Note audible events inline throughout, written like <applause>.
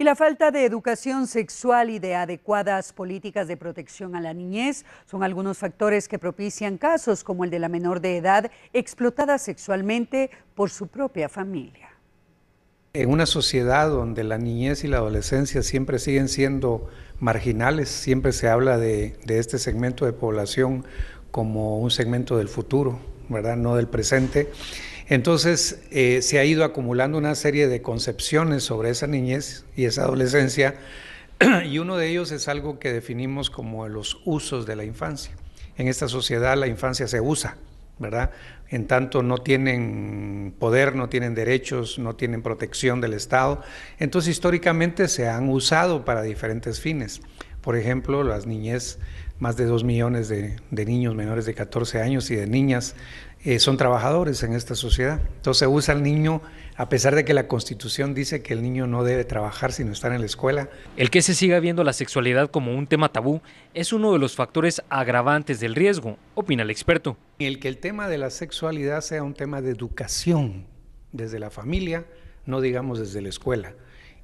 Y la falta de educación sexual y de adecuadas políticas de protección a la niñez son algunos factores que propician casos como el de la menor de edad explotada sexualmente por su propia familia. En una sociedad donde la niñez y la adolescencia siempre siguen siendo marginales, siempre se habla de, este segmento de población como un segmento del futuro, ¿verdad? No del presente. Entonces eh, se ha ido acumulando una serie de concepciones sobre esa niñez y esa adolescencia <clears throat> y uno de ellos es algo que definimos como los usos de la infancia. En esta sociedad la infancia se usa, ¿verdad? En tanto no tienen poder, no tienen derechos, no tienen protección del Estado. Entonces históricamente se han usado para diferentes fines. Por ejemplo, las niñez, más de dos millones de, niños menores de 14 años y de niñas eh, son trabajadores en esta sociedad. Entonces usa al niño, a pesar de que la constitución dice que el niño no debe trabajar sino estar en la escuela. El que se siga viendo la sexualidad como un tema tabú es uno de los factores agravantes del riesgo, opina el experto. El que el tema de la sexualidad sea un tema de educación desde la familia, no digamos desde la escuela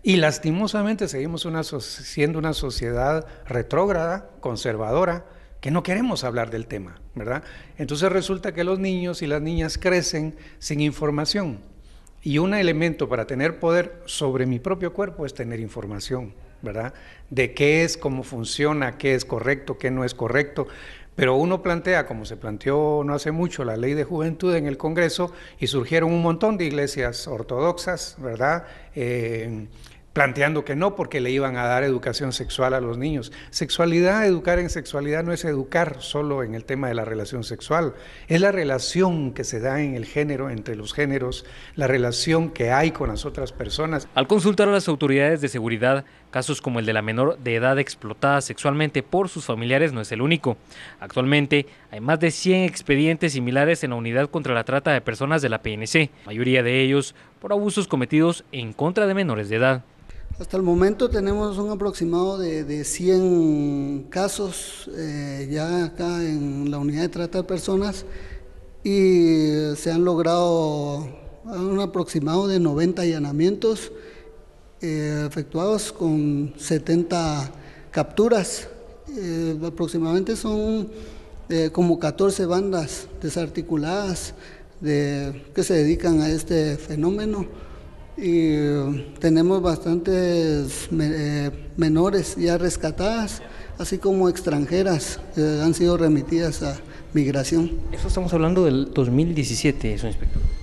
y lastimosamente seguimos siendo una sociedad retrógrada, conservadora, que no queremos hablar del tema, ¿verdad? Entonces resulta que los niños y las niñas crecen sin información. Y un elemento para tener poder sobre mi propio cuerpo es tener información, ¿verdad? De qué es, cómo funciona, qué es correcto, qué no es correcto. Pero uno plantea, como se planteó no hace mucho, la ley de juventud en el Congreso y surgieron un montón de iglesias ortodoxas, ¿verdad? Eh, planteando que no porque le iban a dar educación sexual a los niños. Sexualidad, educar en sexualidad no es educar solo en el tema de la relación sexual, es la relación que se da en el género, entre los géneros, la relación que hay con las otras personas. Al consultar a las autoridades de seguridad, casos como el de la menor de edad explotada sexualmente por sus familiares no es el único. Actualmente hay más de 100 expedientes similares en la Unidad contra la Trata de Personas de la PNC, mayoría de ellos por abusos cometidos en contra de menores de edad. Hasta el momento tenemos un aproximado de, 100 casos eh, ya acá en la unidad de trata de personas y se han logrado un aproximado de 90 allanamientos eh, efectuados con 70 capturas. Eh, aproximadamente son como 14 bandas desarticuladas que se dedican a este fenómeno y tenemos bastantes eh, menores ya rescatadas, así como extranjeras que han sido remitidas a migración. Eso estamos hablando del 2017, eso, inspector.